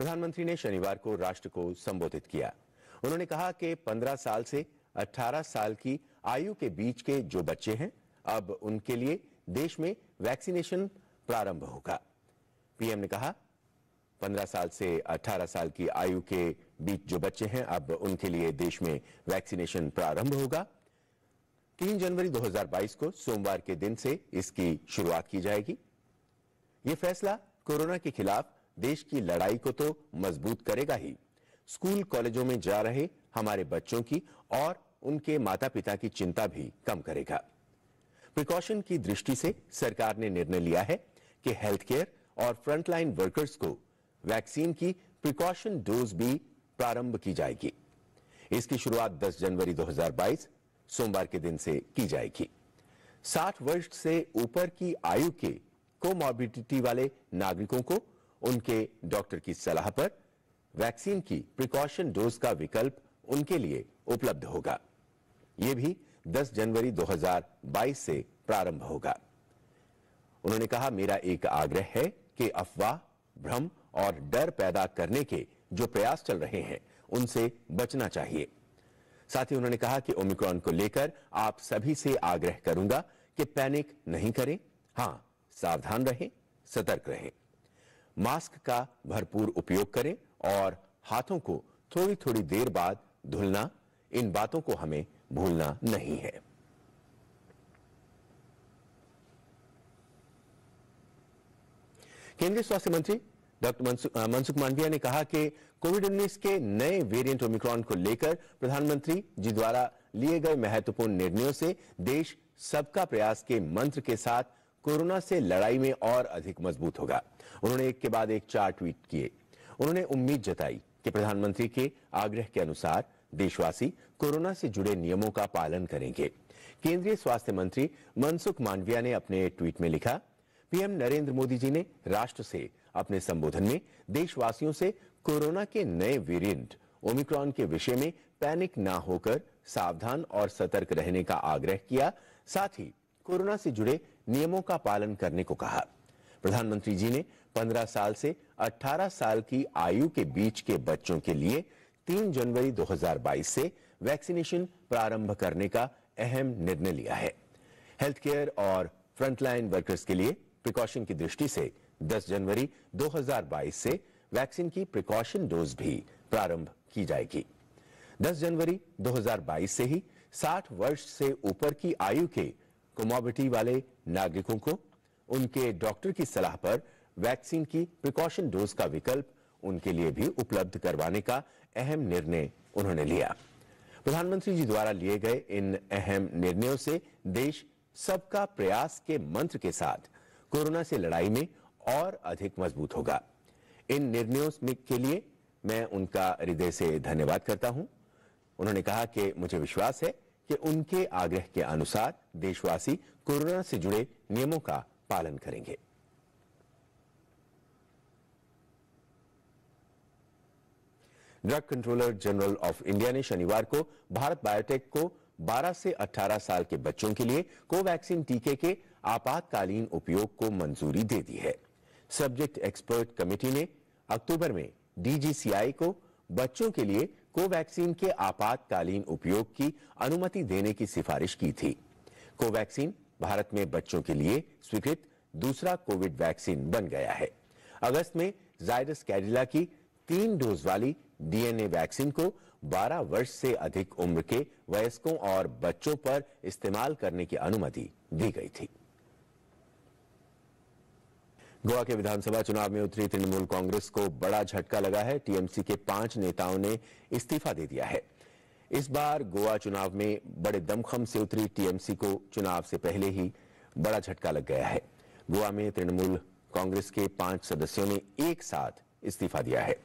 प्रधानमंत्री ने शनिवार को राष्ट्र को संबोधित किया उन्होंने कहा कि 15 साल से 18 साल की आयु के बीच के जो बच्चे हैं अब उनके लिए देश में वैक्सीनेशन प्रारंभ होगा पीएम ने कहा 15 साल से 18 साल की आयु के बीच जो बच्चे हैं अब उनके लिए देश में वैक्सीनेशन प्रारंभ होगा 3 जनवरी 2022 को सोमवार के दिन से इसकी शुरुआत की जाएगी यह फैसला कोरोना के खिलाफ देश की लड़ाई को तो मजबूत करेगा ही स्कूल कॉलेजों में जा रहे हमारे बच्चों की और उनके माता पिता की चिंता भी कम करेगा प्रिकॉशन की दृष्टि से सरकार ने निर्णय लिया है कि हेल्थ केयर और फ्रंटलाइन वर्कर्स को वैक्सीन की प्रिकॉशन डोज भी प्रारंभ की जाएगी इसकी शुरुआत 10 जनवरी 2022 सोमवार के दिन से की जाएगी 60 वर्ष से ऊपर की आयु के कोमॉर्बिडिटी वाले नागरिकों को उनके डॉक्टर की सलाह पर वैक्सीन की प्रिकॉशन डोज का विकल्प उनके लिए उपलब्ध होगा यह भी 10 जनवरी 2022 से प्रारंभ होगा उन्होंने कहा मेरा एक आग्रह है कि अफवाह भ्रम और डर पैदा करने के जो प्रयास चल रहे हैं उनसे बचना चाहिए साथ ही उन्होंने कहा कि ओमिक्रॉन को लेकर आप सभी से आग्रह करूंगा कि पैनिक नहीं करें हां सावधान रहें सतर्क रहें मास्क का भरपूर उपयोग करें और हाथों को थोड़ी थोड़ी देर बाद धुलना इन बातों को हमें भूलना नहीं है केंद्रीय स्वास्थ्य मंत्री डॉक्टर मनसुख मांडविया ने कहा कि कोविड 19 के नए वेरिएंट ओमिक्रॉन को लेकर प्रधानमंत्री जी द्वारा लिए गए महत्वपूर्ण निर्णयों से देश सबका प्रयास के मंत्र के साथ कोरोना से लड़ाई में और अधिक मजबूत होगा उन्होंने एक के बाद एक चार ट्वीट किए उन्होंने उम्मीद जताई कि प्रधानमंत्री के आग्रह के अनुसार देशवासी कोरोना से जुड़े नियमों का पालन करेंगे केंद्रीय स्वास्थ्य मंत्री मनसुख मांडविया ने अपने ट्वीट में लिखा पीएम नरेंद्र मोदी जी ने राष्ट्र से अपने संबोधन में देशवासियों से कोरोना के नए वेरिएंट ओमिक्रॉन के विषय में पैनिक ना होकर सावधान और सतर्क रहने का आग्रह किया साथ ही कोरोना से जुड़े नियमों का पालन करने को कहा प्रधानमंत्री जी ने 15 साल से 18 साल की आयु के बीच के बच्चों के लिए 3 जनवरी 2022 से वैक्सीनेशन प्रारंभ करने का अहम निर्णय लिया है हेल्थ केयर और फ्रंटलाइन वर्कर्स के लिए प्रिकॉशन की दृष्टि से 10 जनवरी 2022 से वैक्सीन की प्रिकॉशन डोज भी प्रारंभ की जाएगी 10 जनवरी 2022 से ही 60 वर्ष से ऊपर की आयु के कोमोबिटी वाले नागरिकों को उनके डॉक्टर की सलाह पर वैक्सीन की प्रिकॉशन डोज का विकल्प उनके लिए भी उपलब्ध करवाने का अहम निर्णय उन्होंने लिया प्रधानमंत्री जी द्वारा लिए गए इन अहम निर्णयों से देश सबका प्रयास के मंत्र के साथ कोरोना से लड़ाई में और अधिक मजबूत होगा इन निर्णयों के लिए मैं उनका हृदय से धन्यवाद करता हूं उन्होंने कहा कि मुझे विश्वास है कि उनके आग्रह के अनुसार देशवासी कोरोना से जुड़े नियमों का पालन करेंगे drug controller general of India ने शनिवार को भारत बायोटेक को 12 से 18 साल के बच्चों के लिए कोवैक्सीन टीके के आपातकालीन उपयोग को मंजूरी दे दी है सब्जेक्ट एक्सपर्ट कमेटी ने अक्टूबर में डीजीसीआई को बच्चों के लिए कोवैक्सीन के आपातकालीन उपयोग की अनुमति देने की सिफारिश की थी कोवैक्सीन भारत में बच्चों के लिए स्वीकृत दूसरा कोविड वैक्सीन बन गया है अगस्त में जायरस कैडिला की तीन डोज वाली डीएनए वैक्सीन को 12 वर्ष से अधिक उम्र के वयस्कों और बच्चों पर इस्तेमाल करने की अनुमति दी गई थी गोवा के विधानसभा चुनाव में उतरी तृणमूल कांग्रेस को बड़ा झटका लगा है टीएमसी के पांच नेताओं ने इस्तीफा दे दिया है इस बार गोवा चुनाव में बड़े दमखम से उतरी टीएमसी को चुनाव से पहले ही बड़ा झटका लग गया है गोवा में तृणमूल कांग्रेस के पांच सदस्यों ने एक साथ इस्तीफा दिया है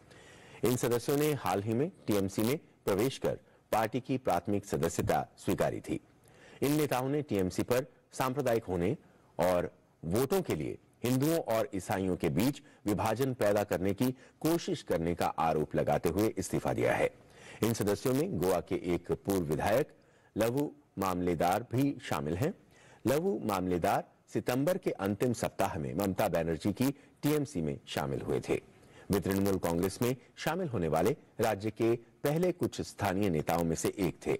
इन सदस्यों ने हाल ही में टीएमसी में प्रवेश कर पार्टी की प्राथमिक सदस्यता स्वीकारी थी इन नेताओं ने टीएमसी पर सांप्रदायिक होने और वोटों के लिए हिंदुओं और ईसाइयों के बीच विभाजन पैदा करने की कोशिश करने का आरोप लगाते हुए इस्तीफा दिया है इन सदस्यों में गोवा के एक पूर्व विधायक लघु मामलेदार भी शामिल हैं लघु मामलेदार सितंबर के अंतिम सप्ताह में ममता बैनर्जी की टीएमसी में शामिल हुए थे वे तृणमूल कांग्रेस में शामिल होने वाले राज्य के पहले कुछ स्थानीय नेताओं में से एक थे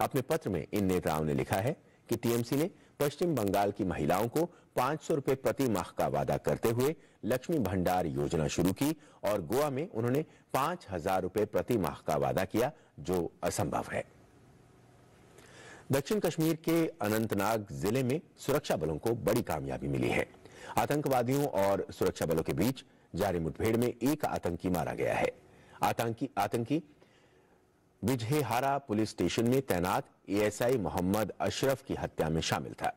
अपने पत्र में इन नेताओं ने लिखा है कि टीएमसी ने पश्चिम बंगाल की महिलाओं को पांच सौ रूपए प्रति माह का वादा करते हुए लक्ष्मी भंडार योजना शुरू की और गोवा में उन्होंने पाँच हजार प्रति माह का वादा किया जो असंभव है दक्षिण कश्मीर के अनंतनाग जिले में सुरक्षा बलों को बड़ी कामयाबी मिली है आतंकवादियों और सुरक्षा बलों के बीच जारी मुठभेड़ में एक आतंकी मारा गया है आतंकी आतंकी बिजहेहारा पुलिस स्टेशन में तैनात एएसआई मोहम्मद अशरफ की हत्या में शामिल था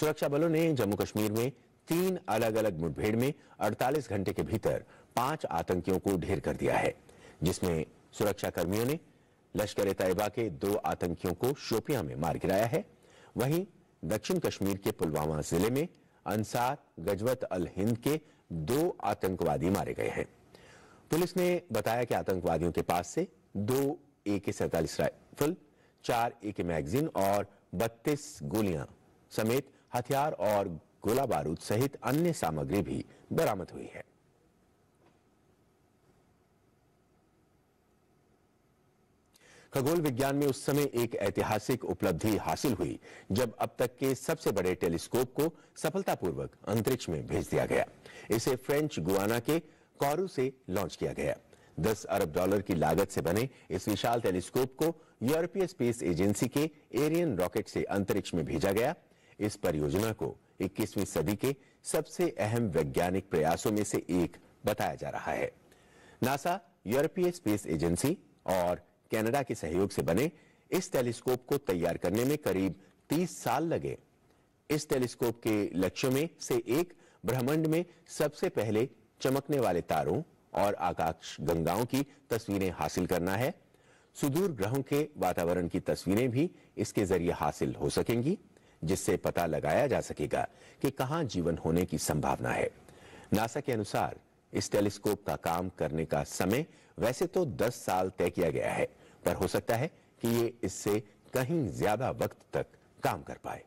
सुरक्षा बलों ने जम्मू कश्मीर में तीन अलग अलग मुठभेड़ में 48 घंटे के भीतर पांच आतंकियों को ढेर कर दिया है जिसमें सुरक्षा कर्मियों ने लश्कर ए तैयबा के दो आतंकियों को शोपिया में मार गिराया है वहीं दक्षिण कश्मीर के पुलवामा जिले में अंसार गजवत अल हिंद के दो आतंकवादी मारे गए हैं पुलिस ने बताया कि आतंकवादियों के पास से दो ए के सैतालीस राइफल चार ए के मैगजीन और 32 गोलियां समेत हथियार और गोला बारूद सहित अन्य सामग्री भी बरामद हुई है खगोल विज्ञान में उस समय एक ऐतिहासिक उपलब्धि हासिल हुई जब अब तक के सबसे बड़े टेलीस्कोप को सफलतापूर्वक अंतरिक्ष में भेज दिया गया इसे फ्रेंच गुआना के कॉरू से लॉन्च किया गया 10 अरब डॉलर की लागत से बने इस विशाल टेलीस्कोप को यूरोपीय स्पेस एजेंसी के एरियन रॉकेट से अंतरिक्ष में भेजा गया इस परियोजना को 21वीं सदी के सबसे अहम वैज्ञानिक प्रयासों में से एक बताया जा रहा है नासा यूरोपीय स्पेस एजेंसी और कनाडा के सहयोग से बने इस टेलीस्कोप को तैयार करने में करीब 30 साल लगे इस टेलीस्कोप के लक्ष्यों में से एक ब्रह्मांड में सबसे पहले चमकने वाले तारों और आकाश गंगाओं की तस्वीरें हासिल करना है सुदूर ग्रहों के वातावरण की तस्वीरें भी इसके जरिए हासिल हो सकेंगी जिससे पता लगाया जा सकेगा कि कहा जीवन होने की संभावना है नासा के अनुसार इस टेलीस्कोप का काम करने का समय वैसे तो 10 साल तय किया गया है पर हो सकता है कि ये इससे कहीं ज्यादा वक्त तक काम कर पाए